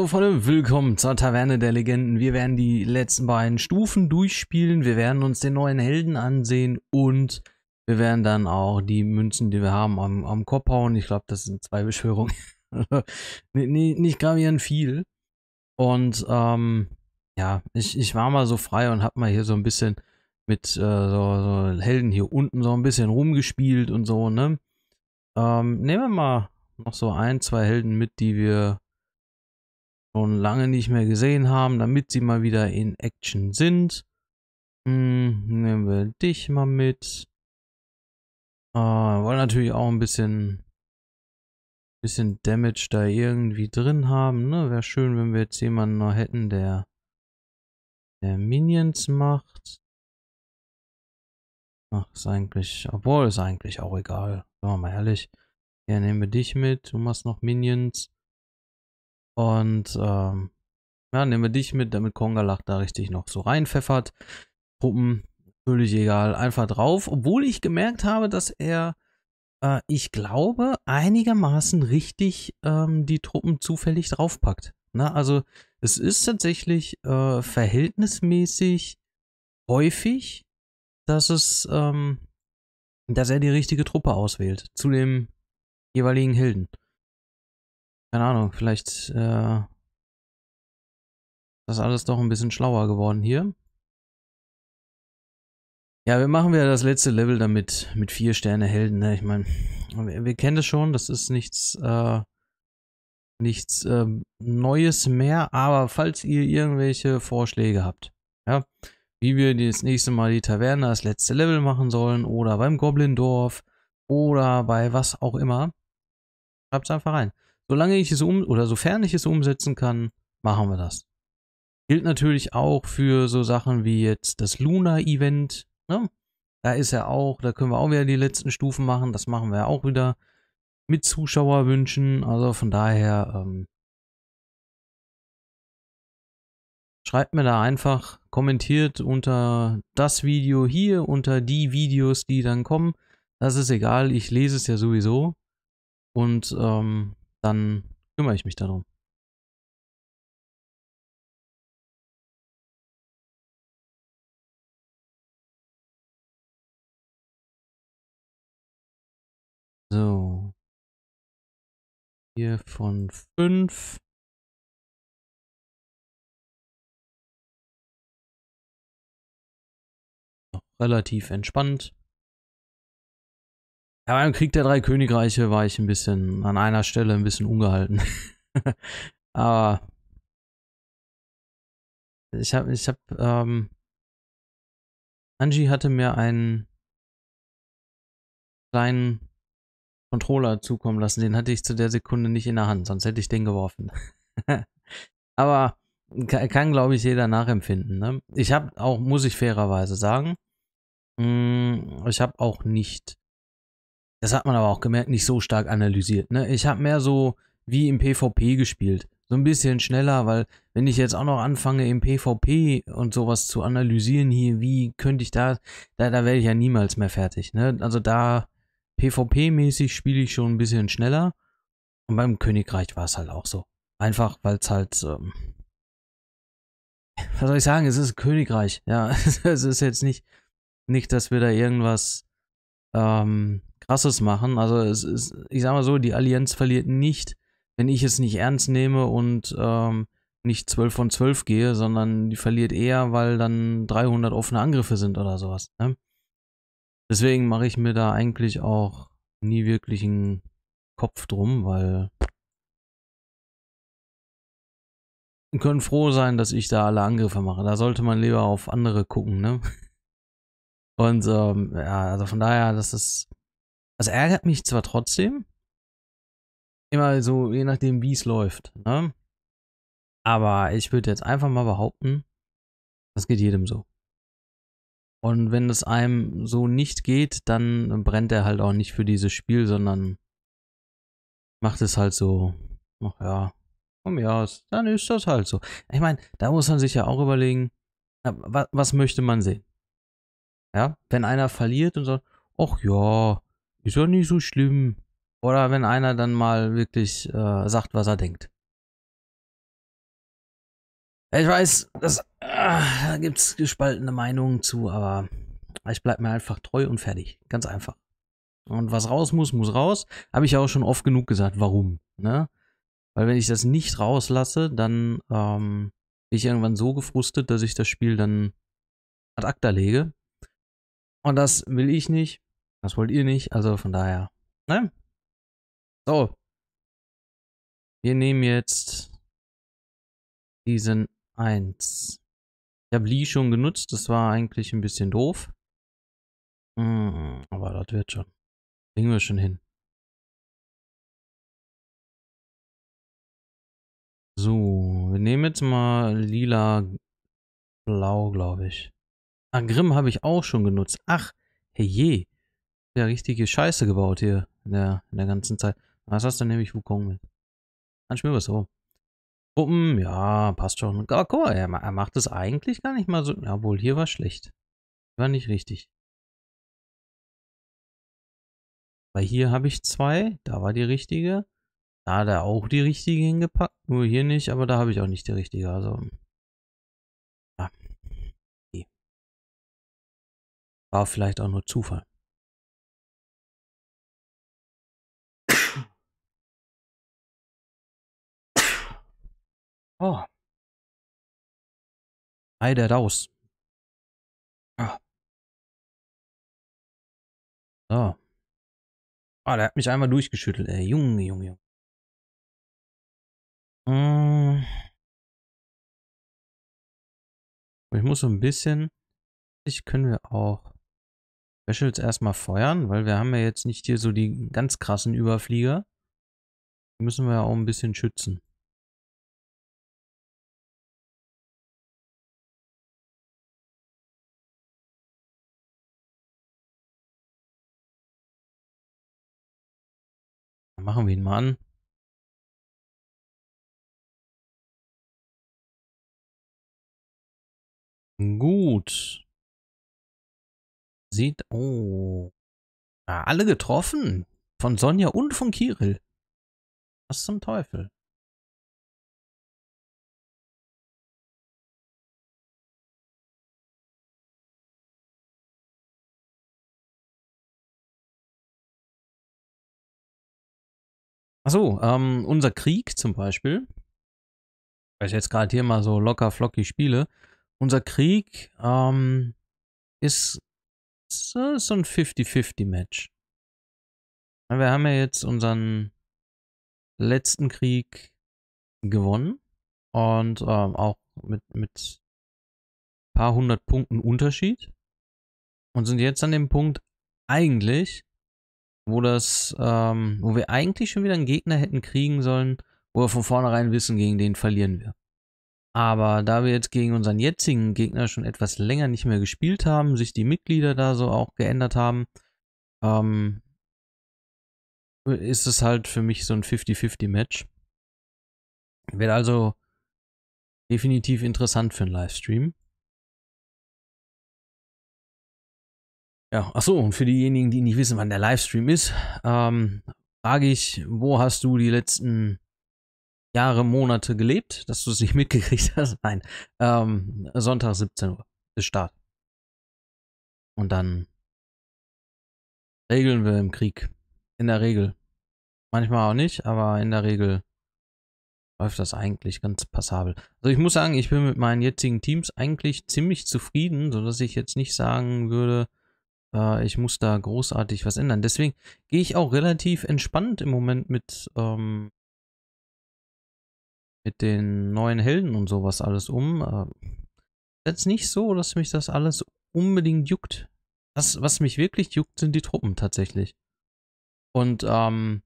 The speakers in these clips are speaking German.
so also, voll willkommen zur Taverne der Legenden. Wir werden die letzten beiden Stufen durchspielen, wir werden uns den neuen Helden ansehen und wir werden dann auch die Münzen, die wir haben, am, am Kopf hauen. Ich glaube, das sind zwei Beschwörungen. nicht, nicht gravierend viel. Und ähm, ja, ich, ich war mal so frei und habe mal hier so ein bisschen mit äh, so, so Helden hier unten so ein bisschen rumgespielt und so, ne? Ähm, nehmen wir mal noch so ein, zwei Helden mit, die wir schon lange nicht mehr gesehen haben, damit sie mal wieder in Action sind. Hm, nehmen wir dich mal mit. Äh, wollen natürlich auch ein bisschen, bisschen Damage da irgendwie drin haben. Ne? Wäre schön, wenn wir jetzt jemanden noch hätten, der, der Minions macht. Ach, ist eigentlich, obwohl ist eigentlich auch egal. Sagen wir mal ehrlich. Ja, nehmen wir dich mit. Du machst noch Minions. Und ähm, ja, nehmen wir dich mit, damit Kongalach da richtig noch so reinpfeffert. Puppen, völlig egal, einfach drauf. Obwohl ich gemerkt habe, dass er, äh, ich glaube, einigermaßen richtig ähm, die Truppen zufällig draufpackt. Na, ne? also es ist tatsächlich äh, verhältnismäßig häufig, dass es, ähm, dass er die richtige Truppe auswählt zu dem jeweiligen Helden. Keine Ahnung, vielleicht äh, das alles doch ein bisschen schlauer geworden hier. Ja, wir machen wieder das letzte Level damit, mit vier Sterne Helden, ne? Ich meine, wir, wir, kennen das schon, das ist nichts, äh, nichts äh, Neues mehr, aber falls ihr irgendwelche Vorschläge habt, ja, wie wir das nächste Mal die Taverne das letzte Level machen sollen oder beim Goblin Dorf oder bei was auch immer, schreibt es einfach rein. Solange ich es um oder sofern ich es umsetzen kann, machen wir das. Gilt natürlich auch für so Sachen wie jetzt das Luna-Event. Ne? Da ist ja auch, da können wir auch wieder die letzten Stufen machen. Das machen wir auch wieder mit Zuschauerwünschen. Also von daher, ähm, schreibt mir da einfach, kommentiert unter das Video hier, unter die Videos, die dann kommen. Das ist egal, ich lese es ja sowieso. Und ähm, dann kümmere ich mich darum. So. Hier von fünf. relativ entspannt. Ja, beim Krieg der drei Königreiche war ich ein bisschen an einer Stelle ein bisschen ungehalten. Aber ich habe, ich habe, ähm, Angie hatte mir einen kleinen Controller zukommen lassen. Den hatte ich zu der Sekunde nicht in der Hand, sonst hätte ich den geworfen. Aber kann, kann glaube ich, jeder nachempfinden. Ne? Ich habe auch, muss ich fairerweise sagen, mh, mm, ich habe auch nicht das hat man aber auch gemerkt, nicht so stark analysiert. Ne? Ich habe mehr so wie im PvP gespielt. So ein bisschen schneller, weil wenn ich jetzt auch noch anfange im PvP und sowas zu analysieren hier, wie könnte ich da, da, da wäre ich ja niemals mehr fertig. Ne? Also da PvP-mäßig spiele ich schon ein bisschen schneller. Und beim Königreich war es halt auch so. Einfach, weil es halt, ähm, was soll ich sagen, es ist Königreich. Ja, es ist jetzt nicht, nicht, dass wir da irgendwas ähm, Krasses machen. Also es ist, ich sag mal so, die Allianz verliert nicht, wenn ich es nicht ernst nehme und ähm, nicht 12 von 12 gehe, sondern die verliert eher, weil dann 300 offene Angriffe sind oder sowas. Ne? Deswegen mache ich mir da eigentlich auch nie wirklich einen Kopf drum, weil wir können froh sein, dass ich da alle Angriffe mache. Da sollte man lieber auf andere gucken, ne? Und ähm, ja, also von daher, das ist das also, ärgert mich zwar trotzdem, immer so, je nachdem, wie es läuft. Ne? Aber ich würde jetzt einfach mal behaupten, das geht jedem so. Und wenn es einem so nicht geht, dann brennt er halt auch nicht für dieses Spiel, sondern macht es halt so, ach ja, komm ja, dann ist das halt so. Ich meine, da muss man sich ja auch überlegen, was, was möchte man sehen? Ja, wenn einer verliert und sagt, ach ja, ist ja nicht so schlimm. Oder wenn einer dann mal wirklich äh, sagt, was er denkt. Ich weiß, das, äh, da gibt es gespaltene Meinungen zu, aber ich bleibe mir einfach treu und fertig. Ganz einfach. Und was raus muss, muss raus. Habe ich auch schon oft genug gesagt, warum. Ne? Weil wenn ich das nicht rauslasse, dann ähm, bin ich irgendwann so gefrustet, dass ich das Spiel dann ad acta lege. Und das will ich nicht. Das wollt ihr nicht, also von daher. Ne? So. Wir nehmen jetzt diesen 1. Ich habe Lee schon genutzt, das war eigentlich ein bisschen doof. Hm, aber das wird schon. Kriegen wir schon hin. So, wir nehmen jetzt mal lila blau, glaube ich. Ah, Grimm habe ich auch schon genutzt. Ach, hey je ja richtige Scheiße gebaut hier in der, in der ganzen Zeit. Was hast du denn nämlich Wukong mit? Dann spielen wir es so. Puppen, ja, passt schon. Aber guck mal, er, er macht es eigentlich gar nicht mal so. Ja, wohl, hier war schlecht. War nicht richtig. Weil hier habe ich zwei, da war die richtige. Da hat er auch die richtige hingepackt. Nur hier nicht, aber da habe ich auch nicht die richtige. Also. Ja. Ah, okay. War vielleicht auch nur Zufall. Oh. Eider raus. Ah. So. Ah, der hat mich einmal durchgeschüttelt, ey. Junge, Junge, Junge. Hm. Ich muss so ein bisschen. Ich können wir auch Specials erstmal feuern, weil wir haben ja jetzt nicht hier so die ganz krassen Überflieger. Die müssen wir ja auch ein bisschen schützen. Machen wir ihn mal an. Gut. Sieht. Oh. Ah, alle getroffen. Von Sonja und von Kirill. Was zum Teufel? Achso, ähm, unser Krieg zum Beispiel, weil ich jetzt gerade hier mal so locker flockig spiele, unser Krieg ähm, ist so, äh, so ein 50-50-Match. Wir haben ja jetzt unseren letzten Krieg gewonnen und ähm, auch mit, mit paar hundert Punkten Unterschied und sind jetzt an dem Punkt, eigentlich wo das, ähm, wo wir eigentlich schon wieder einen Gegner hätten kriegen sollen, wo wir von vornherein wissen, gegen den verlieren wir. Aber da wir jetzt gegen unseren jetzigen Gegner schon etwas länger nicht mehr gespielt haben, sich die Mitglieder da so auch geändert haben, ähm, ist es halt für mich so ein 50-50-Match. Wird also definitiv interessant für einen Livestream. Ja, achso, und für diejenigen, die nicht wissen, wann der Livestream ist, ähm, frage ich, wo hast du die letzten Jahre, Monate gelebt, dass du es nicht mitgekriegt hast? Nein. Ähm, Sonntag 17 Uhr ist Start. Und dann regeln wir im Krieg. In der Regel. Manchmal auch nicht, aber in der Regel läuft das eigentlich ganz passabel. Also ich muss sagen, ich bin mit meinen jetzigen Teams eigentlich ziemlich zufrieden, sodass ich jetzt nicht sagen würde, äh, ich muss da großartig was ändern. Deswegen gehe ich auch relativ entspannt im Moment mit, ähm, mit den neuen Helden und sowas alles um. Äh, jetzt nicht so, dass mich das alles unbedingt juckt. Das, was mich wirklich juckt, sind die Truppen tatsächlich. Und ähm,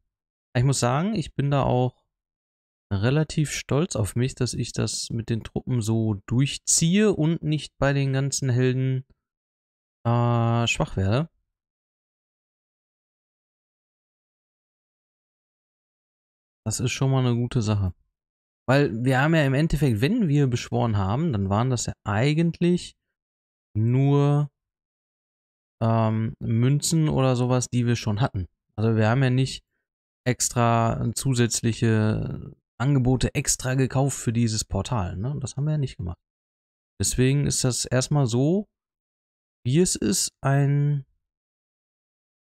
ich muss sagen, ich bin da auch relativ stolz auf mich, dass ich das mit den Truppen so durchziehe und nicht bei den ganzen Helden äh, schwach werde. Das ist schon mal eine gute Sache. Weil wir haben ja im Endeffekt, wenn wir beschworen haben, dann waren das ja eigentlich nur ähm, Münzen oder sowas, die wir schon hatten. Also wir haben ja nicht extra zusätzliche Angebote extra gekauft für dieses Portal. Ne? Das haben wir ja nicht gemacht. Deswegen ist das erstmal so wie es ist, ein,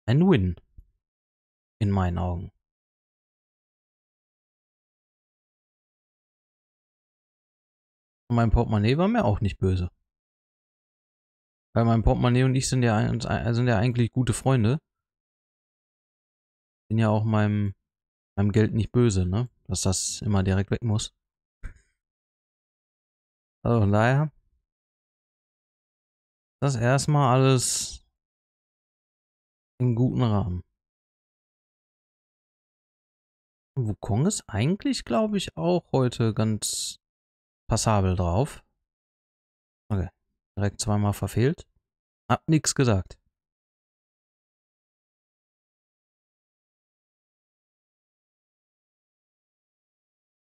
ein Win. In meinen Augen. Und mein Portemonnaie war mir auch nicht böse. Weil mein Portemonnaie und ich sind ja, sind ja eigentlich gute Freunde. Bin ja auch meinem, meinem Geld nicht böse, ne? Dass das immer direkt weg muss. Also von daher, das erstmal alles im guten Rahmen. Wukong ist eigentlich, glaube ich, auch heute ganz passabel drauf. Okay, direkt zweimal verfehlt. Hab nichts gesagt.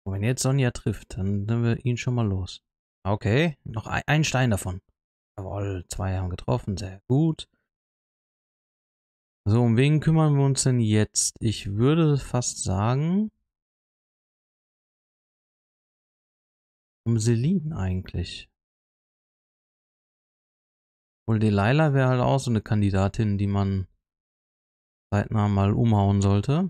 Wenn jetzt Sonja trifft, dann nehmen wir ihn schon mal los. Okay, noch ein, Stein davon. Jawohl, zwei haben getroffen, sehr gut. So, um wen kümmern wir uns denn jetzt? Ich würde fast sagen... Um Selin eigentlich. Obwohl Delilah wäre halt auch so eine Kandidatin, die man zeitnah mal umhauen sollte.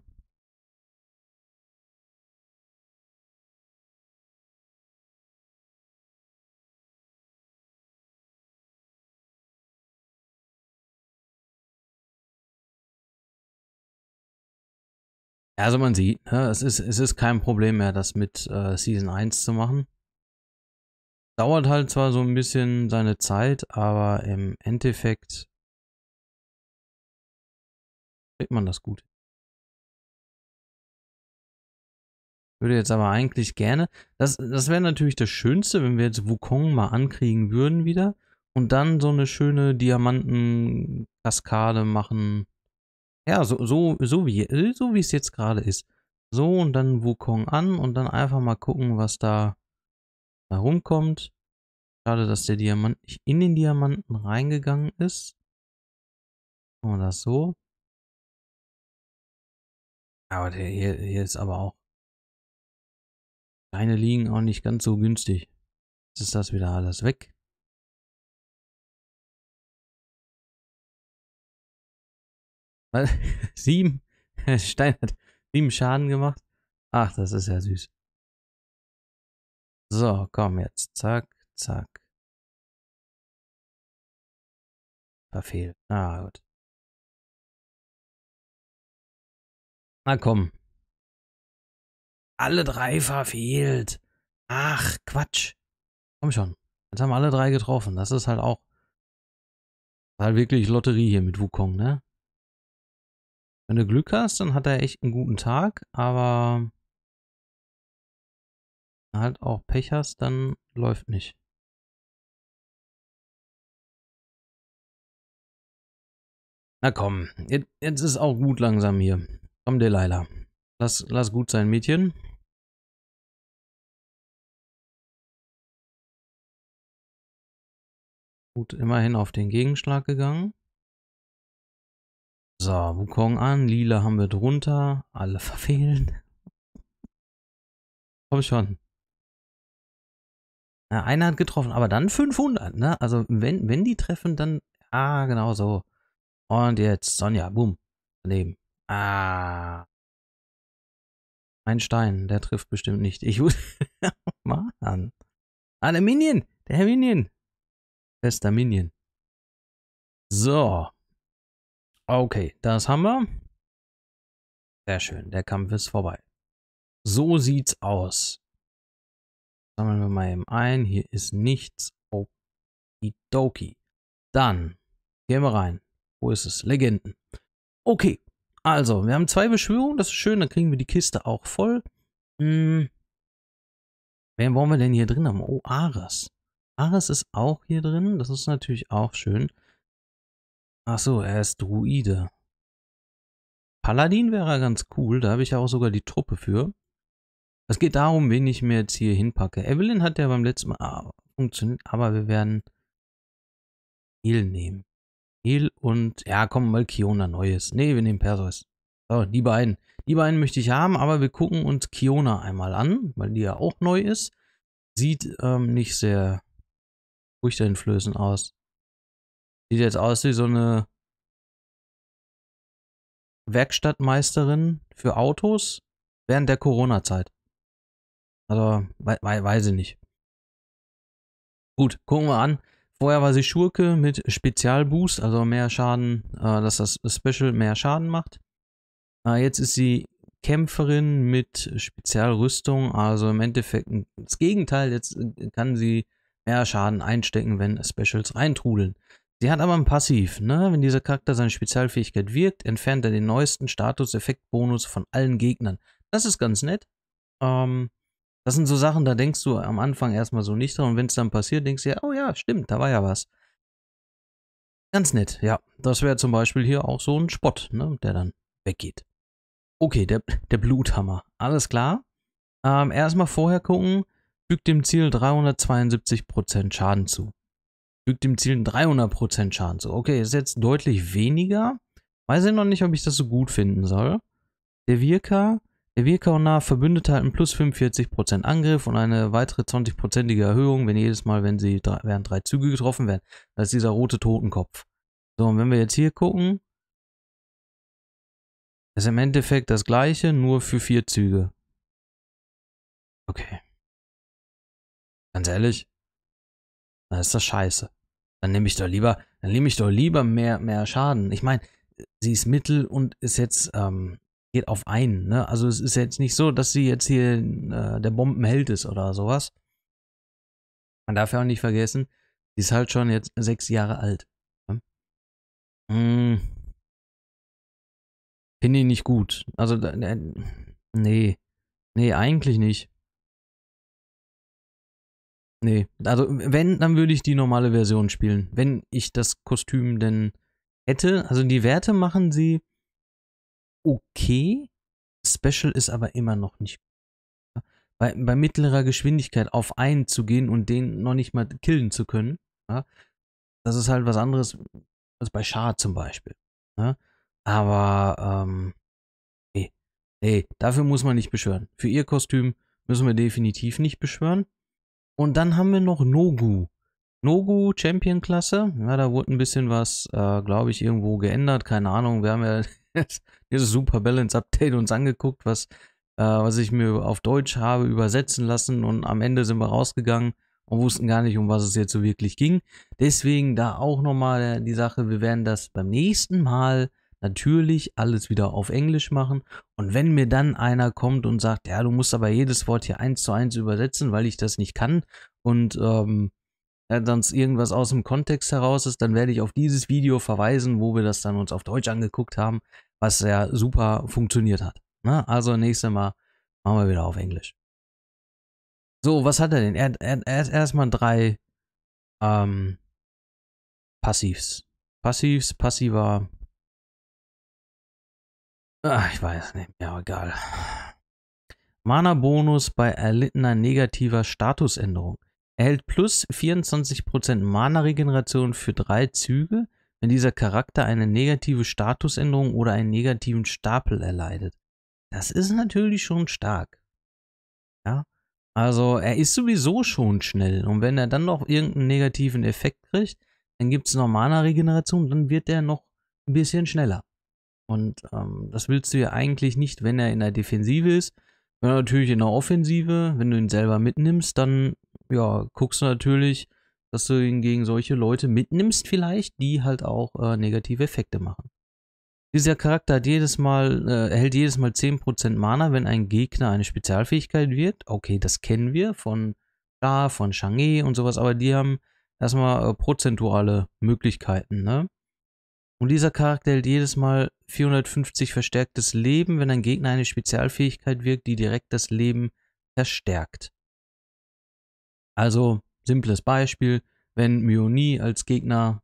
Also man sieht, ne, es ist, es ist kein Problem mehr, das mit äh, Season 1 zu machen. Dauert halt zwar so ein bisschen seine Zeit, aber im Endeffekt kriegt man das gut. Würde jetzt aber eigentlich gerne, das, das wäre natürlich das Schönste, wenn wir jetzt Wukong mal ankriegen würden wieder und dann so eine schöne Diamantenkaskade machen ja, so, so, so wie so wie es jetzt gerade ist. So und dann Wukong an und dann einfach mal gucken, was da, da rumkommt. Schade, dass der Diamant nicht in den Diamanten reingegangen ist. Machen wir das so. Aber der hier, hier ist aber auch. Kleine liegen auch nicht ganz so günstig. Jetzt ist das wieder alles weg. Was? Sieben? Stein hat sieben Schaden gemacht. Ach, das ist ja süß. So, komm jetzt. Zack, zack. Verfehlt. Ah, gut. Na komm. Alle drei verfehlt. Ach, Quatsch. Komm schon. Jetzt haben alle drei getroffen. Das ist halt auch halt wirklich Lotterie hier mit Wukong, ne? Wenn du Glück hast, dann hat er echt einen guten Tag, aber halt auch Pech hast, dann läuft nicht. Na komm, jetzt, jetzt ist auch gut langsam hier. Komm, Delilah. Lass, lass gut sein, Mädchen. Gut, immerhin auf den Gegenschlag gegangen. So, Wukong an, lila haben wir drunter, alle verfehlen. Komm schon. Ja, einer hat getroffen, aber dann 500, ne? Also wenn, wenn die treffen, dann... Ah, genau so. Und jetzt Sonja, boom. Daneben. Ah. Ein Stein, der trifft bestimmt nicht. Ich wusste... Mann. Ah, der Minion. Der Minion. Bester Minion. So. Okay, das haben wir. Sehr schön, der Kampf ist vorbei. So sieht's aus. Sammeln wir mal eben ein. Hier ist nichts. Okidoki. Dann gehen wir rein. Wo ist es? Legenden. Okay, also, wir haben zwei Beschwörungen. Das ist schön, dann kriegen wir die Kiste auch voll. Hm. Wen wollen wir denn hier drin haben? Oh, Ares. Ares ist auch hier drin. Das ist natürlich auch schön. Ach so, er ist Druide. Paladin wäre ganz cool, da habe ich ja auch sogar die Truppe für. Es geht darum, wen ich mir jetzt hier hinpacke. Evelyn hat ja beim letzten Mal ah, funktioniert, aber wir werden Heal nehmen. Heal und, ja komm, Malkiona Neues. Ne, wir nehmen Perseus. So, die beiden. Die beiden möchte ich haben, aber wir gucken uns Kiona einmal an, weil die ja auch neu ist. Sieht ähm, nicht sehr furchteinflößend aus. Sieht jetzt aus wie so eine Werkstattmeisterin für Autos während der Corona-Zeit. Also, we we weiß ich nicht. Gut, gucken wir an. Vorher war sie Schurke mit Spezialboost, also mehr Schaden, äh, dass das Special mehr Schaden macht. Äh, jetzt ist sie Kämpferin mit Spezialrüstung, also im Endeffekt das Gegenteil. Jetzt äh, kann sie mehr Schaden einstecken, wenn Specials reintrudeln. Sie hat aber ein Passiv, ne? Wenn dieser Charakter seine Spezialfähigkeit wirkt, entfernt er den neuesten Status-Effekt-Bonus von allen Gegnern. Das ist ganz nett. Ähm, das sind so Sachen, da denkst du am Anfang erstmal so nicht dran. Und wenn es dann passiert, denkst du ja, oh ja, stimmt, da war ja was. Ganz nett, ja. Das wäre zum Beispiel hier auch so ein Spot, ne? Der dann weggeht. Okay, der, der Bluthammer. Alles klar. Ähm, erstmal vorher gucken, fügt dem Ziel 372% Schaden zu. Fügt dem Ziel 300% Schaden zu. Okay, ist jetzt deutlich weniger. Weiß ich noch nicht, ob ich das so gut finden soll. Der Wirker. Der Wirker und nahe Verbündete halten plus 45% Angriff und eine weitere 20%ige Erhöhung, wenn jedes Mal, wenn sie drei, während drei Züge getroffen werden. Das ist dieser rote Totenkopf. So, und wenn wir jetzt hier gucken, ist im Endeffekt das gleiche, nur für vier Züge. Okay. Ganz ehrlich, dann ist das scheiße. Dann nehme ich doch lieber, dann nehme ich doch lieber mehr, mehr Schaden. Ich meine, sie ist Mittel und ist jetzt, ähm, geht auf einen, ne? Also es ist jetzt nicht so, dass sie jetzt hier äh, der Bombenheld ist oder sowas. Man darf ja auch nicht vergessen, sie ist halt schon jetzt sechs Jahre alt. Ne? Hm. Finde ich nicht gut. Also, äh, äh, nee. Nee, eigentlich nicht. Nee, also wenn, dann würde ich die normale Version spielen, wenn ich das Kostüm denn hätte. Also die Werte machen sie okay. Special ist aber immer noch nicht bei, bei mittlerer Geschwindigkeit auf einen zu gehen und den noch nicht mal killen zu können. Ja, das ist halt was anderes als bei Schar zum Beispiel. Ja, aber ähm, nee, nee, dafür muss man nicht beschwören. Für ihr Kostüm müssen wir definitiv nicht beschwören. Und dann haben wir noch Nogu. Nogu Champion Klasse. Ja, da wurde ein bisschen was, äh, glaube ich, irgendwo geändert. Keine Ahnung. Wir haben ja dieses Super Balance Update uns angeguckt, was, äh, was ich mir auf Deutsch habe übersetzen lassen. Und am Ende sind wir rausgegangen und wussten gar nicht, um was es jetzt so wirklich ging. Deswegen da auch nochmal die Sache. Wir werden das beim nächsten Mal natürlich alles wieder auf Englisch machen. Und wenn mir dann einer kommt und sagt, ja, du musst aber jedes Wort hier eins zu eins übersetzen, weil ich das nicht kann und ähm, sonst irgendwas aus dem Kontext heraus ist, dann werde ich auf dieses Video verweisen, wo wir das dann uns auf Deutsch angeguckt haben, was ja super funktioniert hat. Na, ne? also nächstes Mal machen wir wieder auf Englisch. So, was hat er denn? Er, er, er hat erstmal drei ähm, Passivs. Passivs, passiver, Ach, ich weiß nicht mehr, aber egal. Mana-Bonus bei erlittener negativer Statusänderung. Erhält plus 24% Mana-Regeneration für drei Züge, wenn dieser Charakter eine negative Statusänderung oder einen negativen Stapel erleidet. Das ist natürlich schon stark. Ja, also er ist sowieso schon schnell und wenn er dann noch irgendeinen negativen Effekt kriegt, dann gibt es noch Mana-Regeneration, dann wird er noch ein bisschen schneller. Und ähm, das willst du ja eigentlich nicht, wenn er in der Defensive ist. Wenn er natürlich in der Offensive, wenn du ihn selber mitnimmst, dann ja, guckst du natürlich, dass du ihn gegen solche Leute mitnimmst, vielleicht, die halt auch äh, negative Effekte machen. Dieser Charakter hat jedes Mal, äh, erhält jedes Mal 10% Mana, wenn ein Gegner eine Spezialfähigkeit wirkt. Okay, das kennen wir von da, von Shang-E und sowas, aber die haben erstmal äh, prozentuale Möglichkeiten, ne? Und dieser Charakter hält jedes Mal 450 verstärktes Leben, wenn ein Gegner eine Spezialfähigkeit wirkt, die direkt das Leben verstärkt. Also, simples Beispiel, wenn Mionie als Gegner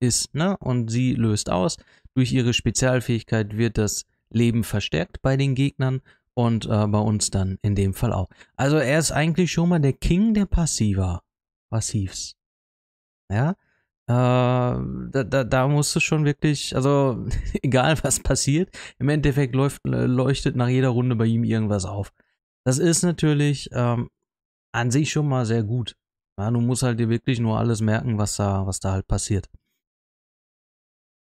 ist, ne, und sie löst aus, durch ihre Spezialfähigkeit wird das Leben verstärkt bei den Gegnern und äh, bei uns dann in dem Fall auch. Also er ist eigentlich schon mal der King der Passiver. Passivs. Ja, ähm, da, da, da, musst du schon wirklich, also egal was passiert, im Endeffekt läuft, äh, leuchtet nach jeder Runde bei ihm irgendwas auf. Das ist natürlich ähm, an sich schon mal sehr gut. Ja, du musst halt dir wirklich nur alles merken, was da, was da halt passiert.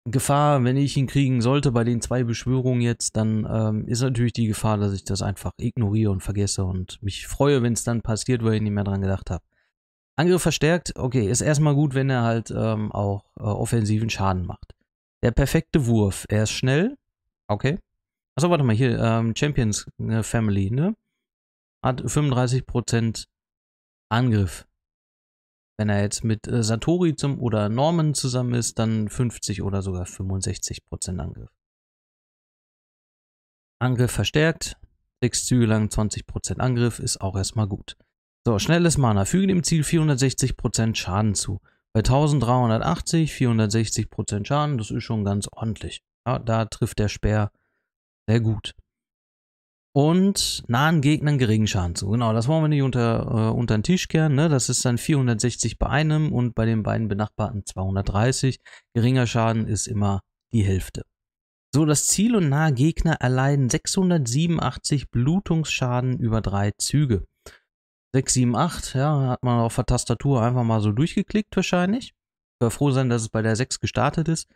Gefahr, wenn ich ihn kriegen sollte bei den zwei Beschwörungen jetzt, dann ähm, ist natürlich die Gefahr, dass ich das einfach ignoriere und vergesse und mich freue, wenn es dann passiert, weil ich nicht mehr dran gedacht habe. Angriff verstärkt, okay, ist erstmal gut, wenn er halt ähm, auch äh, offensiven Schaden macht. Der perfekte Wurf, er ist schnell, okay. Achso, warte mal, hier, ähm, Champions äh, Family, ne? Hat 35% Angriff. Wenn er jetzt mit äh, Satori zum, oder Norman zusammen ist, dann 50 oder sogar 65% Angriff. Angriff verstärkt, 6 Züge lang 20% Angriff, ist auch erstmal gut. So, schnelles Mana. Füge dem Ziel 460% Schaden zu. Bei 1380, 460% Schaden, das ist schon ganz ordentlich. Ja, da trifft der Speer sehr gut. Und nahen Gegnern geringen Schaden zu. Genau, das wollen wir nicht unter, äh, unter den Tisch kehren. Ne? Das ist dann 460 bei einem und bei den beiden benachbarten 230. Geringer Schaden ist immer die Hälfte. So, das Ziel und nahe Gegner erleiden 687 Blutungsschaden über drei Züge. 6, 7, 8, ja, hat man auf der Tastatur einfach mal so durchgeklickt wahrscheinlich. Ich froh sein, dass es bei der 6 gestartet ist.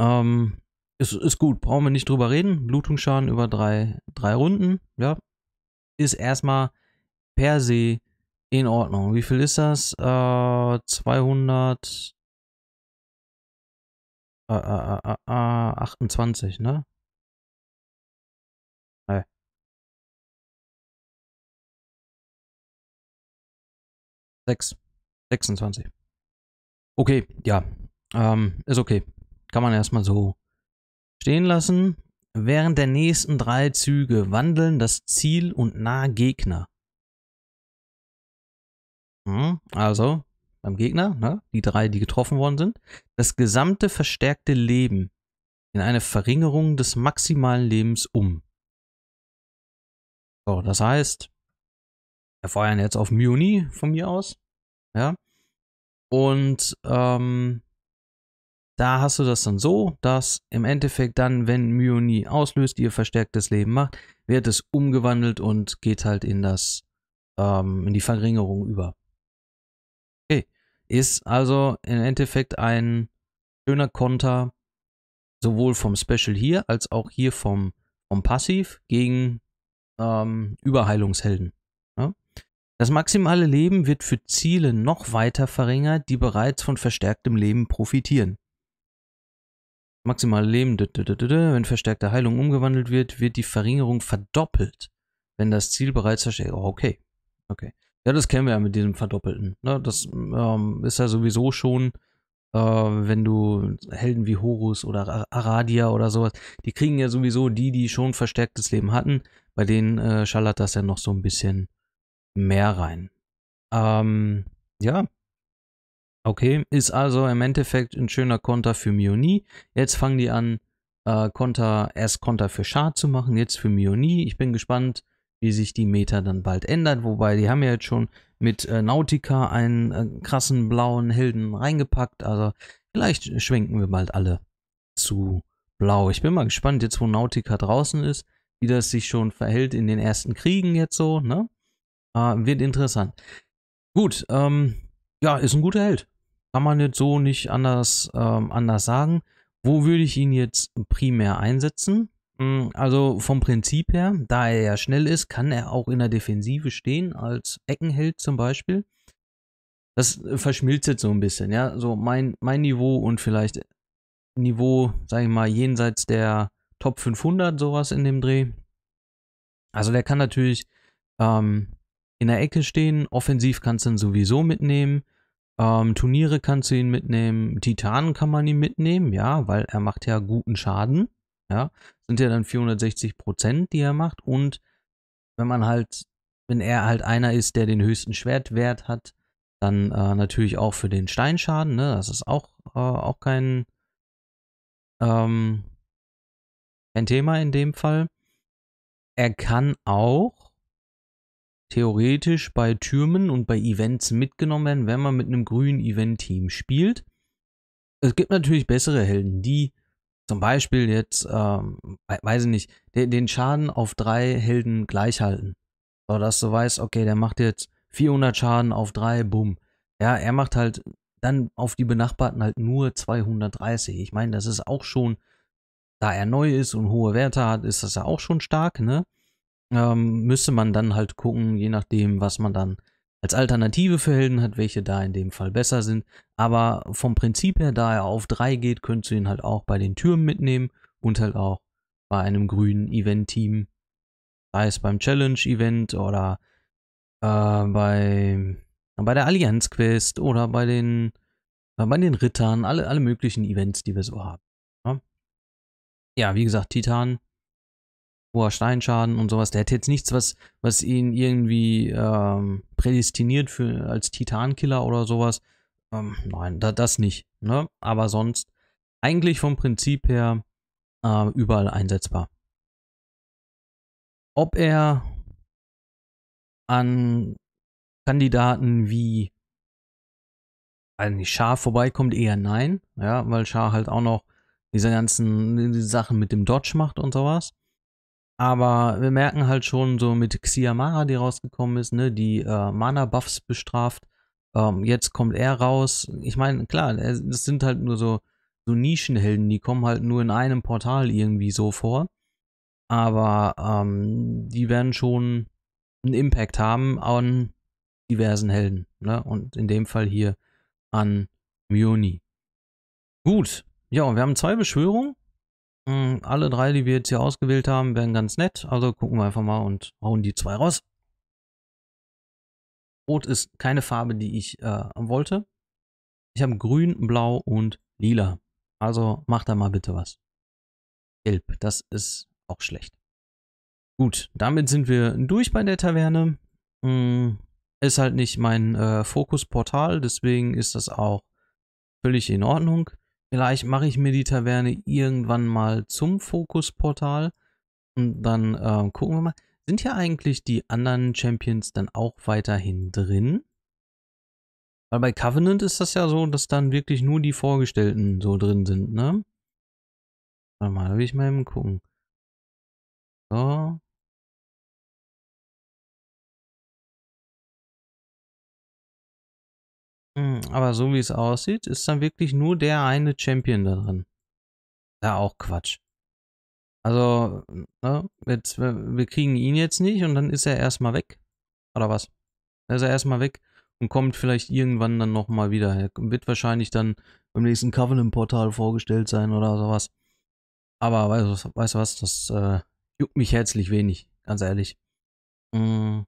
Ähm, ist, ist gut, brauchen wir nicht drüber reden. Blutungsschaden über drei, drei Runden, ja. Ist erstmal per se in Ordnung. Wie viel ist das? Äh, 200... Äh, äh, 28, äh, äh, äh, ne? 6. 26. Okay, ja. Ähm, ist okay. Kann man erstmal so stehen lassen. Während der nächsten drei Züge wandeln das Ziel und nah Gegner. Hm, also, beim Gegner, ne, die drei, die getroffen worden sind, das gesamte verstärkte Leben in eine Verringerung des maximalen Lebens um. So, das heißt, wir feuern jetzt auf Muni von mir aus. Ja. Und ähm, da hast du das dann so, dass im Endeffekt dann, wenn Muni auslöst, ihr verstärktes Leben macht, wird es umgewandelt und geht halt in das, ähm, in die Verringerung über. Okay. Ist also im Endeffekt ein schöner Konter, sowohl vom Special hier als auch hier vom, vom Passiv gegen ähm, Überheilungshelden. Das maximale Leben wird für Ziele noch weiter verringert, die bereits von verstärktem Leben profitieren. Maximale Leben, wenn verstärkte Heilung umgewandelt wird, wird die Verringerung verdoppelt, wenn das Ziel bereits verstärkt. Oh, okay. Okay. Ja, das kennen wir ja mit diesem Verdoppelten. Ne? Das ähm, ist ja sowieso schon, äh, wenn du Helden wie Horus oder Aradia oder sowas, die kriegen ja sowieso die, die schon verstärktes Leben hatten. Bei denen äh, schallert das ja noch so ein bisschen mehr rein. Ähm, ja. Okay, ist also im Endeffekt ein schöner Konter für Mioni. Jetzt fangen die an, äh, Konter, erst Konter für Schad zu machen, jetzt für Mioni. Ich bin gespannt, wie sich die Meta dann bald ändert. Wobei, die haben ja jetzt schon mit äh, Nautica einen äh, krassen blauen Helden reingepackt. Also vielleicht schwenken wir bald alle zu blau. Ich bin mal gespannt, jetzt wo Nautica draußen ist, wie das sich schon verhält in den ersten Kriegen jetzt so, ne? Äh, wird interessant. Gut, ähm, ja, ist ein guter Held. Kann man jetzt so nicht anders, ähm, anders sagen. Wo würde ich ihn jetzt primär einsetzen? Hm, also vom Prinzip her, da er ja schnell ist, kann er auch in der Defensive stehen, als Eckenheld zum Beispiel. Das äh, verschmilzt jetzt so ein bisschen, ja. So mein, mein Niveau und vielleicht Niveau, sag ich mal, jenseits der Top 500, sowas in dem Dreh. Also der kann natürlich ähm, in der Ecke stehen. Offensiv kannst du ihn sowieso mitnehmen. Ähm, Turniere kannst du ihn mitnehmen. Titanen kann man ihn mitnehmen, ja, weil er macht ja guten Schaden. Ja, sind ja dann 460 Prozent, die er macht. Und wenn man halt, wenn er halt einer ist, der den höchsten Schwertwert hat, dann äh, natürlich auch für den Steinschaden. Ne? Das ist auch, äh, auch kein, ähm, kein Thema in dem Fall. Er kann auch theoretisch bei Türmen und bei Events mitgenommen werden, wenn man mit einem grünen Event-Team spielt. Es gibt natürlich bessere Helden, die zum Beispiel jetzt, ähm, weiß ich nicht, den, Schaden auf drei Helden gleich halten. So, dass du weißt, okay, der macht jetzt 400 Schaden auf drei, bumm. Ja, er macht halt dann auf die benachbarten halt nur 230. Ich meine, das ist auch schon, da er neu ist und hohe Werte hat, ist das ja auch schon stark, ne? Ähm, müsste man dann halt gucken, je nachdem, was man dann als Alternative für Helden hat, welche da in dem Fall besser sind. Aber vom Prinzip her, da er auf 3 geht, könntest du ihn halt auch bei den Türmen mitnehmen und halt auch bei einem grünen Event-Team. Sei es beim Challenge-Event oder äh, bei, bei der Allianz-Quest oder bei den, äh, bei den Rittern, alle, alle möglichen Events, die wir so haben. Ja, ne? ja wie gesagt, Titan hoher Steinschaden und sowas. Der hätte jetzt nichts, was, was ihn irgendwie ähm, prädestiniert für, als Titankiller oder sowas. Ähm, nein, da, das nicht. Ne? Aber sonst eigentlich vom Prinzip her äh, überall einsetzbar. Ob er an Kandidaten wie eigentlich Schar vorbeikommt, eher nein, ja, weil Schar halt auch noch diese ganzen diese Sachen mit dem Dodge macht und sowas. Aber wir merken halt schon so mit Xiamara, die rausgekommen ist, ne, die äh, Mana-Buffs bestraft. Ähm, jetzt kommt er raus. Ich meine, klar, das sind halt nur so, so Nischenhelden, die kommen halt nur in einem Portal irgendwie so vor. Aber ähm, die werden schon einen Impact haben an diversen Helden. Ne? Und in dem Fall hier an Mioni. Gut, ja, wir haben zwei Beschwörungen. Mm, alle drei, die wir jetzt hier ausgewählt haben, wären ganz nett. Also gucken wir einfach mal und hauen die zwei raus. Rot ist keine Farbe, die ich äh, wollte. Ich habe grün, blau und lila. Also mach da mal bitte was. Gelb, das ist auch schlecht. Gut, damit sind wir durch bei der Taverne. Mm, ist halt nicht mein äh, Fokusportal, deswegen ist das auch völlig in Ordnung. Vielleicht mache ich mir die Taverne irgendwann mal zum Fokusportal und dann äh, gucken wir mal. Sind hier eigentlich die anderen Champions dann auch weiterhin drin? Weil bei Covenant ist das ja so, dass dann wirklich nur die Vorgestellten so drin sind, ne? Warte mal, da will ich mal eben gucken. So. Hm, aber so wie es aussieht, ist dann wirklich nur der eine Champion da drin. Ja, auch Quatsch. Also, ne, jetzt, wir kriegen ihn jetzt nicht und dann ist er erstmal weg. Oder was? Dann ist er erstmal weg und kommt vielleicht irgendwann dann nochmal wieder. Er wird wahrscheinlich dann beim nächsten Covenant-Portal vorgestellt sein oder sowas. Aber weißt du was, das äh, juckt mich herzlich wenig, ganz ehrlich. Mm,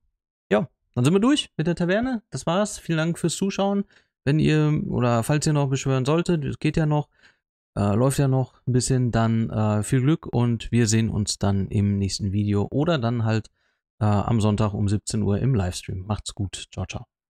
dann sind wir durch mit der Taverne. Das war's. Vielen Dank fürs Zuschauen. Wenn ihr oder falls ihr noch beschwören solltet, das geht ja noch, äh, läuft ja noch ein bisschen, dann äh, viel Glück und wir sehen uns dann im nächsten Video oder dann halt äh, am Sonntag um 17 Uhr im Livestream. Macht's gut. Ciao, ciao.